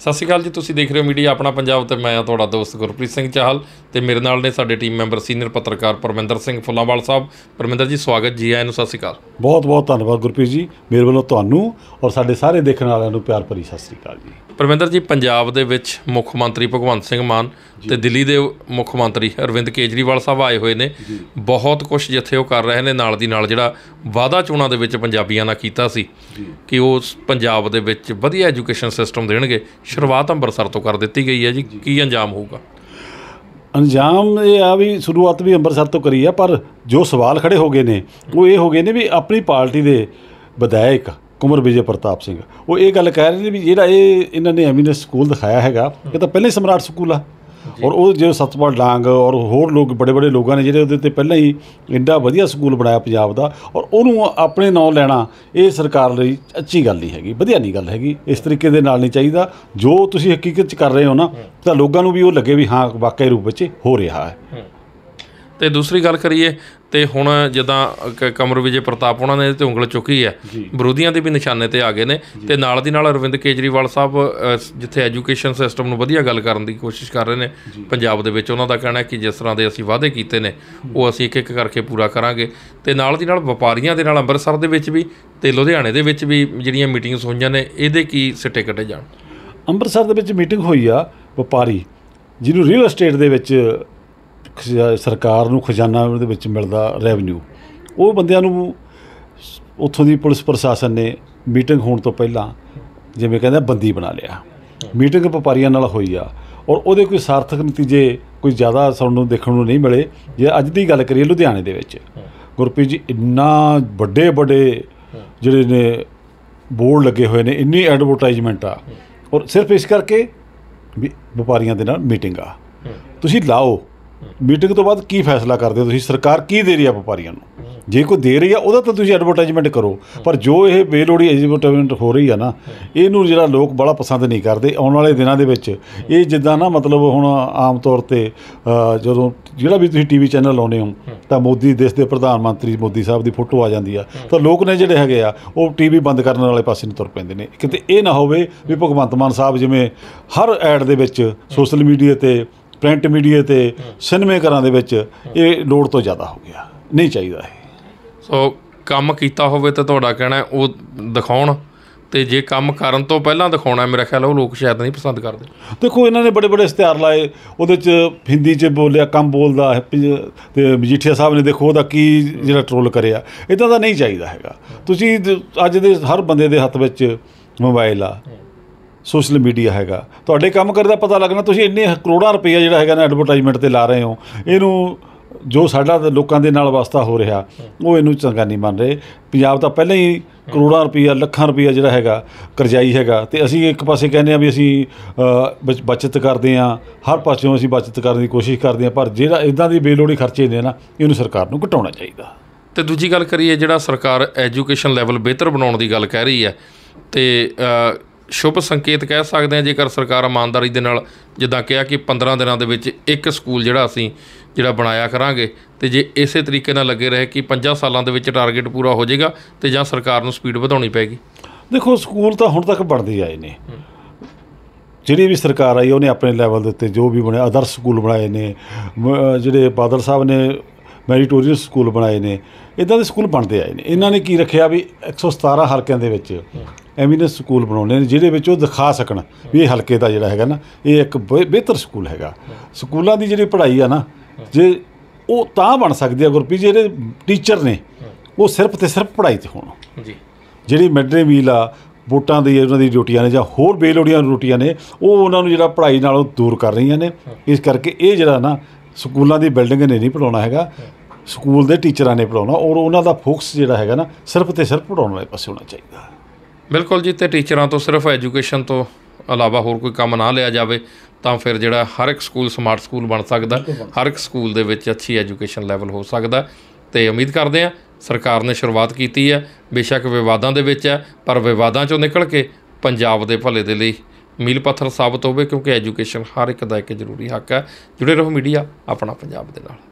ਸਤਿ ਸ਼੍ਰੀ ਅਕਾਲ ਜੀ ਤੁਸੀਂ ਦੇਖ ਰਹੇ ਹੋ ਮੀਡੀਆ ਆਪਣਾ ਪੰਜਾਬ ਤੇ ਮੈਂ ਆ ਤੁਹਾਡਾ ਦੋਸਤ ਗੁਰਪ੍ਰੀਤ ਸਿੰਘ ਚਾਹਲ ਤੇ ਮੇਰੇ ਨਾਲ ਨੇ ਸਾਡੇ ਟੀਮ ਮੈਂਬਰ ਸੀਨੀਅਰ ਪੱਤਰਕਾਰ ਪਰਮਿੰਦਰ ਸਿੰਘ ਫੁੱਲਾਂਵਾਲ ਸਾਹਿਬ ਪਰਮਿੰਦਰ ਜੀ ਸਵਾਗਤ ਜੀ ਆਇਆਂ ਨੂੰ ਸਤਿ ਸ਼੍ਰੀ ਅਕਾਲ ਬਹੁਤ ਬਹੁਤ ਧੰਨਵਾਦ ਗੁਰਪ੍ਰੀਤ ਜੀ ਮੇਰੇ ਵੱਲੋਂ ਤੁਹਾਨੂੰ ਔਰ ਸਾਡੇ ਸਾਰੇ ਦੇਖਣ ਵਾਲਿਆਂ ਨੂੰ ਪਿਆਰ ਭਰੀ ਸਤਿ ਸ੍ਰੀ ਅਕਾਲ ਜੀ ਪਰਮਿੰਦਰ ਜੀ ਪੰਜਾਬ ਦੇ ਵਿੱਚ ਮੁੱਖ ਮੰਤਰੀ ਭਗਵੰਤ ਸਿੰਘ ਮਾਨ ਤੇ ਦਿੱਲੀ ਦੇ ਮੁੱਖ ਮੰਤਰੀ ਅਰਵਿੰਦ ਕੇਜਰੀਵਾਲ ਸਾਹਿਬ ਆਏ ਹੋਏ ਨੇ ਬਹੁਤ ਕੁਝ ਜਿੱਥੇ ਉਹ ਕਰ ਰਹੇ ਨੇ ਨਾਲ ਦੀ ਨਾਲ ਜਿਹੜਾ ਵਾਦਾ ਚੋਣਾਂ ਦੇ ਵਿੱਚ ਪੰਜਾਬੀਆਂ ਨਾਲ ਕੀਤਾ ਸੀ ਕਿ ਉਹ ਪੰਜਾਬ ਦੇ ਵਿੱਚ ਵਧੀਆ ਐਜੂਕੇਸ਼ਨ ਸਿਸਟਮ ਦੇਣਗੇ ਸ਼ੁਰੂਆਤ ਅੰਮ੍ਰਿਤਸਰ ਤੋਂ ਕਰ ਦਿੱਤੀ ਗਈ ਹੈ ਜੀ ਕੀ ਅੰਜਾਮ ਹੋਊਗਾ ਅੰਜਾਮ ਇਹ ਆ ਵੀ ਸ਼ੁਰੂਆਤ ਵੀ ਅੰਮ੍ਰਿਤਸਰ ਤੋਂ ਕਰੀ ਆ ਪਰ ਜੋ ਸਵਾਲ ਖੜੇ ਹੋ ਗਏ ਨੇ ਉਹ ਇਹ ਹੋ ਗਏ ਨੇ ਵੀ ਆਪਣੀ ਪਾਰਟੀ ਦੇ ਵਿਧਾਇਕ ਕੁਮਰ ਵਿਜੇ ਪ੍ਰਤਾਪ ਸਿੰਘ ਉਹ ਇਹ ਗੱਲ ਕਹਿ ਰਹੇ ਨੇ ਵੀ ਜਿਹੜਾ ਇਹ ਇਹਨਾਂ ਨੇ ਐਮਿਨਸ ਸਕੂਲ ਦਿਖਾਇਆ ਹੈਗਾ ਇਹ ਤਾਂ ਪਹਿਲੇ ਸਮਰਾਟ ਸਕੂਲ ਆ ਔਰ ਉਹ ਜੋ ਸਤਪਾਲ ਡਾਂਗ ਔਰ ਹੋਰ ਲੋਕ ਬੜੇ ਬੜੇ ਲੋਕਾਂ ਨੇ ਜਿਹੜੇ ਉਹਦੇ ਤੇ ਪਹਿਲਾਂ ਹੀ ਇੰਡਾ ਵਧੀਆ ਸਕੂਲ ਬਣਾਇਆ ਪੰਜਾਬ ਦਾ ਔਰ ਉਹਨੂੰ ਆਪਣੇ ਨਾਂ ਲੈਣਾ ਇਹ ਸਰਕਾਰ ਲਈ ਅੱਛੀ ਗੱਲ ਨਹੀਂ ਹੈਗੀ ਵਧੀਆ ਨਹੀਂ ਗੱਲ ਹੈਗੀ ਇਸ ਤਰੀਕੇ ਦੇ ਨਾਲ ਨਹੀਂ ਚਾਹੀਦਾ ਜੋ ਤੁਸੀਂ ਹਕੀਕਤ ਚ ਕਰ ਰਹੇ ਹੋ ਨਾ ਤਾਂ ਲੋਕਾਂ ਨੂੰ ਵੀ ਉਹ ਲੱਗੇ ਵੀ ਹਾਂ ਵਾਕਈ ਰੂਪ ਵਿੱਚ ਹੋ ਰਿਹਾ ਹੈ ਤੇ ਦੂਸਰੀ ਗੱਲ ਕਰੀਏ ਤੇ ਹੁਣ ਜਦਾਂ ਕਮਰ ਵਿਜੇ ਪ੍ਰਤਾਪ ਉਹਨਾਂ ਨੇ ਤੇ ਉਂਗਲ ਚੁੱਕੀ ਹੈ ਵਿਰੋਧੀਆਂ ਦੇ ਵੀ ਨਿਸ਼ਾਨੇ ਤੇ ਆ ਗਏ ਨੇ ਤੇ ਨਾਲ ਦੀ ਨਾਲ ਅਰਵਿੰਦ ਕੇਜਰੀਵਾਲ ਸਾਹਿਬ ਜਿੱਥੇ ਐਜੂਕੇਸ਼ਨ ਸਿਸਟਮ ਨੂੰ ਵਧੀਆ ਗੱਲ ਕਰਨ ਦੀ ਕੋਸ਼ਿਸ਼ ਕਰ ਰਹੇ ਨੇ ਪੰਜਾਬ ਦੇ ਵਿੱਚ ਉਹਨਾਂ ਦਾ ਕਹਿਣਾ ਹੈ ਕਿ ਜਿਸ ਤਰ੍ਹਾਂ ਦੇ ਅਸੀਂ ਵਾਅਦੇ ਕੀਤੇ ਨੇ ਉਹ ਅਸੀਂ ਇੱਕ ਇੱਕ ਕਰਕੇ ਪੂਰਾ ਕਰਾਂਗੇ ਤੇ ਨਾਲ ਦੀ ਨਾਲ ਵਪਾਰੀਆਂ ਦੇ ਨਾਲ ਅੰਮ੍ਰਿਤਸਰ ਦੇ ਵਿੱਚ ਵੀ ਤੇ ਲੁਧਿਆਣੇ ਦੇ ਵਿੱਚ ਵੀ ਜਿਹੜੀਆਂ ਮੀਟਿੰਗਸ ਹੋਈਆਂ ਨੇ ਇਹਦੇ ਕੀ ਸਿੱਟੇ ਕੱਢੇ ਜਾਣ ਅੰਮ੍ਰਿਤਸਰ ਦੇ ਵਿੱਚ ਮੀਟਿੰਗ ਹੋਈ ਆ ਵਪਾਰੀ ਜਿਹਨੂੰ ਰੀਅਲ ਏਸਟੇਟ ਦੇ ਵਿੱਚ ਸਰਕਾਰ ਨੂੰ ਖਜ਼ਾਨਾ ਦੇ ਵਿੱਚ ਮਿਲਦਾ ਰੈਵਨਿਊ ਉਹ ਬੰਦਿਆਂ ਨੂੰ ਉੱਥੋਂ ਦੀ ਪੁਲਿਸ ਪ੍ਰਸ਼ਾਸਨ ਨੇ ਮੀਟਿੰਗ ਹੋਣ ਤੋਂ ਪਹਿਲਾਂ ਜਿਵੇਂ ਕਹਿੰਦਾ ਬੰਦੀ ਬਣਾ ਲਿਆ ਮੀਟਿੰਗ ਵਪਾਰੀਆਂ ਨਾਲ ਹੋਈ ਆ ਔਰ ਉਹਦੇ ਕੋਈ ਸਾਰਥਕ ਨਤੀਜੇ ਕੋਈ ਜ਼ਿਆਦਾ ਸਾਨੂੰ ਦੇਖਣ ਨੂੰ ਨਹੀਂ ਮਿਲੇ ਜੇ ਅੱਜ ਦੀ ਗੱਲ ਕਰੀਏ ਲੁਧਿਆਣੇ ਦੇ ਵਿੱਚ ਗੁਰਪ੍ਰੀਤ ਜੀ ਇੰਨਾ ਵੱਡੇ ਵੱਡੇ ਜਿਹੜੇ ਨੇ ਬੋਰਡ ਲੱਗੇ ਹੋਏ ਨੇ ਇੰਨੀ ਐਡਵਰਟਾਈਜ਼ਮੈਂਟ ਆ ਔਰ ਸਿਰਫ ਇਸ ਕਰਕੇ ਵਪਾਰੀਆਂ ਦੇ ਨਾਲ ਮੀਟਿੰਗ ਆ ਤੁਸੀਂ ਲਾਓ ਮੀਟਿੰਗ ਤੋਂ ਬਾਅਦ ਕੀ ਫੈਸਲਾ ਕਰਦੇ ਹੋ ਤੁਸੀਂ ਸਰਕਾਰ ਕੀ ਦੇ ਰਹੀ ਆ ਵਪਾਰੀਆਂ ਨੂੰ ਜੇ ਕੋਈ ਦੇ ਰਹੀ ਆ ਉਹਦਾ ਤਾਂ ਤੁਸੀਂ ਐਡਵਰਟਾਈਜ਼ਮੈਂਟ ਕਰੋ ਪਰ ਜੋ ਇਹ ਬੇਲੋੜੀ ਐਡਵਰਟਾਈਜ਼ਮੈਂਟ ਹੋ ਰਹੀ ਆ ਨਾ ਇਹਨੂੰ ਜਿਹੜਾ ਲੋਕ ਬੜਾ ਪਸੰਦ ਨਹੀਂ ਕਰਦੇ ਆਉਣ ਵਾਲੇ ਦਿਨਾਂ ਦੇ ਵਿੱਚ ਇਹ ਜਿੱਦਾਂ ਨਾ ਮਤਲਬ ਹੁਣ ਆਮ ਤੌਰ ਤੇ ਜਦੋਂ ਜਿਹੜਾ ਵੀ ਤੁਸੀਂ ਟੀਵੀ ਚੈਨਲ ਲਾਉਨੇ ਹੋ ਤਾਂ ਮੋਦੀ ਦੇਸ਼ ਦੇ ਪ੍ਰਧਾਨ ਮੰਤਰੀ ਮੋਦੀ ਸਾਹਿਬ ਦੀ ਫੋਟੋ ਆ ਜਾਂਦੀ ਆ ਤਾਂ ਲੋਕ ਨੇ ਜਿਹੜੇ ਹੈਗੇ ਆ ਉਹ ਟੀਵੀ ਬੰਦ ਕਰਨ ਵਾਲੇ ਪਾਸੇ ਨੂੰ ਤੁਰ ਪੈਂਦੇ ਨੇ ਕਿਤੇ ਇਹ ਨਾ ਹੋਵੇ ਵੀ ਭਗਵੰਤ ਮਾਨ ਸਾਹਿਬ ਜਿਵੇਂ ਹਰ ਐਡ ਦੇ ਵਿੱਚ ਸੋਸ਼ਲ ਮੀਡੀਆ ਤੇ ਪ੍ਰਿੰਟ ਮੀਡੀਆ ਤੇ ਸਿਨੇਮੇ ਘਰਾਂ ਦੇ ਵਿੱਚ ਇਹ ਲੋੜ ਤੋਂ ਜ਼ਿਆਦਾ ਹੋ ਗਿਆ ਨਹੀਂ ਚਾਹੀਦਾ ਇਹ ਸੋ ਕੰਮ ਕੀਤਾ ਹੋਵੇ ਤਾਂ ਤੁਹਾਡਾ ਕਹਿਣਾ ਉਹ ਦਿਖਾਉਣ ਤੇ ਜੇ ਕੰਮ ਕਰਨ ਤੋਂ ਪਹਿਲਾਂ ਦਿਖਾਉਣਾ ਮੇਰਾ ਖਿਆਲ ਉਹ ਲੋਕ ਸ਼ਾਇਦ ਨਹੀਂ ਪਸੰਦ ਕਰਦੇ ਦੇਖੋ ਇਹਨਾਂ ਨੇ ਬੜੇ ਬੜੇ ਇਸ਼ਤਿਹਾਰ ਲਾਏ ਉਹਦੇ ਚ ਹਿੰਦੀ ਚ ਬੋਲਿਆ ਕੰਮ ਬੋਲਦਾ ਤੇ ਮਜੀਠੀਆ ਸਾਹਿਬ ਨੇ ਦੇਖੋ ਉਹਦਾ ਕੀ ਜਿਹੜਾ ਟ੍ਰੋਲ ਕਰਿਆ ਇਦਾਂ ਦਾ ਨਹੀਂ ਚਾਹੀਦਾ ਹੈਗਾ ਤੁਸੀਂ ਅੱਜ ਦੇ ਹਰ ਬੰਦੇ ਦੇ ਹੱਥ ਵਿੱਚ ਮੋਬਾਈਲ ਆ ਸੋਸ਼ਲ ਮੀਡੀਆ ਹੈਗਾ ਤੁਹਾਡੇ ਕੰਮ ਕਰਦਾ ਪਤਾ ਲੱਗਣਾ ਤੁਸੀਂ ਇੰਨੇ ਕਰੋੜਾਂ ਰੁਪਏ ਜਿਹੜਾ ਹੈਗਾ ਨਾ ਐਡਵਰਟਾਈਜ਼ਮੈਂਟ ਤੇ ਲਾ ਰਹੇ ਹੋ ਇਹਨੂੰ ਜੋ ਸਾਡਾ ਲੋਕਾਂ ਦੇ ਨਾਲ ਵਾਸਤਾ ਹੋ ਰਿਹਾ ਉਹ ਇਹਨੂੰ ਚੰਗਾ ਨਹੀਂ ਮੰਨ ਰਹੇ ਪੰਜਾਬ ਤਾਂ ਪਹਿਲਾਂ ਹੀ ਕਰੋੜਾਂ ਰੁਪਈਆ ਲੱਖਾਂ ਰੁਪਈਆ ਜਿਹੜਾ ਹੈਗਾ ਕਰਜ਼ਾਈ ਹੈਗਾ ਤੇ ਅਸੀਂ ਇੱਕ ਪਾਸੇ ਕਹਿੰਦੇ ਆ ਵੀ ਅਸੀਂ ਬਚਤ ਕਰਦੇ ਆ ਹਰ ਪਾਸਿਓਂ ਅਸੀਂ ਬਚਤ ਕਰਨ ਦੀ ਕੋਸ਼ਿਸ਼ ਕਰਦੇ ਆ ਪਰ ਜਿਹੜਾ ਇਦਾਂ ਦੀ ਬੇਲੋੜੀ ਖਰਚੇ ਨੇ ਨਾ ਇਹਨੂੰ ਸਰਕਾਰ ਨੂੰ ਘਟਾਉਣਾ ਚਾਹੀਦਾ ਤੇ ਦੂਜੀ ਗੱਲ ਕਰੀਏ ਜਿਹੜਾ ਸਰਕਾਰ ਐਜੂਕੇਸ਼ਨ ਲੈਵਲ ਬਿਹਤਰ ਬਣਾਉਣ ਦੀ ਗੱਲ ਕਹਿ ਰਹੀ ਹੈ ਤੇ ਸ਼ੁਭ ਸੰਕੇਤ ਕਹਿ ਸਕਦੇ ਹਾਂ ਜੇਕਰ ਸਰਕਾਰ ਇਮਾਨਦਾਰੀ ਦੇ ਨਾਲ ਜਿੱਦਾਂ ਕਿਹਾ ਕਿ 15 ਦਿਨਾਂ ਦੇ ਵਿੱਚ ਇੱਕ ਸਕੂਲ ਜਿਹੜਾ ਅਸੀਂ ਜਿਹੜਾ ਬਣਾਇਆ ਕਰਾਂਗੇ ਤੇ ਜੇ ਇਸੇ ਤਰੀਕੇ ਨਾਲ ਲੱਗੇ ਰਹੇ ਕਿ 5 ਸਾਲਾਂ ਦੇ ਵਿੱਚ ਟਾਰਗੇਟ ਪੂਰਾ ਹੋ ਜਾਏਗਾ ਤੇ ਜਾਂ ਸਰਕਾਰ ਨੂੰ ਸਪੀਡ ਵਧਾਉਣੀ ਪੈਗੀ ਦੇਖੋ ਸਕੂਲ ਤਾਂ ਹੁਣ ਤੱਕ ਬਣਦੇ ਆਏ ਨੇ ਜਿਹੜੀ ਵੀ ਸਰਕਾਰ ਆਈ ਉਹਨੇ ਆਪਣੇ ਲੈਵਲ ਦੇ ਉੱਤੇ ਜੋ ਵੀ ਬਣਿਆ ਆਦਰਸ਼ ਸਕੂਲ ਬਣਾਏ ਨੇ ਜਿਹੜੇ ਬਾਦਲ ਸਾਹਿਬ ਨੇ ਮੈਰੀਟੋਰੀਅਲ ਸਕੂਲ ਬਣਾਏ ਨੇ ਇਦਾਂ ਦੇ ਸਕੂਲ ਬਣਦੇ ਆਏ ਨੇ ਇਹਨਾਂ ਨੇ ਕੀ ਰੱਖਿਆ ਵੀ 117 ਹਲਕਿਆਂ ਦੇ ਵਿੱਚ ਦੇ ਸਕੂਲ ਬਣਾਉਣੇ ਨੇ ਜਿਹਦੇ ਵਿੱਚ ਉਹ ਦਿਖਾ ਸਕਣ ਵੀ ਇਹ ਹਲਕੇ ਦਾ ਜਿਹੜਾ ਹੈਗਾ ਨਾ ਇਹ ਇੱਕ ਬਿਹਤਰ ਸਕੂਲ ਹੈਗਾ ਸਕੂਲਾਂ ਦੀ ਜਿਹੜੀ ਪੜ੍ਹਾਈ ਆ ਨਾ ਜੇ ਉਹ ਤਾਂ ਬਣ ਸਕਦੀ ਆ ਗੁਰਪੀ ਜਿਹੜੇ ਟੀਚਰ ਨੇ ਉਹ ਸਿਰਫ ਤੇ ਸਿਰਫ ਪੜ੍ਹਾਈ ਤੇ ਹੋਣ ਜੀ ਜਿਹੜੀ ਮਿਡਰੇ ਮੀਲ ਆ ਵੋਟਾਂ ਦੀ ਉਹਨਾਂ ਦੀ ਡਿਊਟੀਆਂ ਨੇ ਜਾਂ ਹੋਰ ਬੇਲੋੜੀਆਂ ਰੋਟੀਆਂ ਨੇ ਉਹ ਉਹਨਾਂ ਨੂੰ ਜਿਹੜਾ ਪੜ੍ਹਾਈ ਨਾਲੋਂ ਦੂਰ ਕਰ ਰਹੀਆਂ ਨੇ ਇਸ ਕਰਕੇ ਇਹ ਜਿਹੜਾ ਨਾ ਸਕੂਲਾਂ ਦੀ ਬਿਲਡਿੰਗ ਨੇ ਨਹੀਂ ਪੜਾਉਣਾ ਹੈਗਾ ਸਕੂਲ ਦੇ ਟੀਚਰਾਂ ਨੇ ਪੜਾਉਣਾ ਔਰ ਉਹਨਾਂ ਦਾ ਫੋਕਸ ਜਿਹੜਾ ਹੈਗਾ ਨਾ ਸਿਰਫ ਤੇ ਸਿਰਫ ਪੜਾਉਣ ਵਾਲੇ ਪਾਸੇ ਹੋਣਾ ਚਾਹੀਦਾ ਬਿਲਕੁਲ ਜੀ ਤੇ ਟੀਚਰਾਂ ਤੋਂ ਸਿਰਫ ਐਜੂਕੇਸ਼ਨ ਤੋਂ ਇਲਾਵਾ ਹੋਰ ਕੋਈ ਕੰਮ ਨਾ ਲਿਆ ਜਾਵੇ ਤਾਂ ਫਿਰ ਜਿਹੜਾ ਹਰ ਇੱਕ ਸਕੂਲ ਸਮਾਰਟ ਸਕੂਲ ਬਣ ਸਕਦਾ ਹਰ ਇੱਕ ਸਕੂਲ ਦੇ ਵਿੱਚ ਅੱਛੀ ਐਜੂਕੇਸ਼ਨ ਲੈਵਲ ਹੋ ਸਕਦਾ ਤੇ ਉਮੀਦ ਕਰਦੇ ਆ ਸਰਕਾਰ ਨੇ ਸ਼ੁਰੂਆਤ ਕੀਤੀ ਹੈ ਬੇਸ਼ੱਕ ਵਿਵਾਦਾਂ ਦੇ ਵਿੱਚ ਹੈ ਪਰ ਵਿਵਾਦਾਂ ਚੋਂ ਨਿਕਲ ਕੇ ਪੰਜਾਬ ਦੇ ਭਲੇ ਦੇ ਲਈ ਮੀਲ ਪੱਥਰ ਸਾਬਤ ਹੋਵੇ ਕਿਉਂਕਿ ਐਜੂਕੇਸ਼ਨ ਹਰ ਇੱਕ ਦਾ ਇੱਕ ਜ਼ਰੂਰੀ ਹੱਕ ਹੈ ਜੁੜੇ ਰਹੋ ਮੀਡੀਆ ਆਪਣਾ ਪੰਜਾਬ ਦੇ ਨਾਲ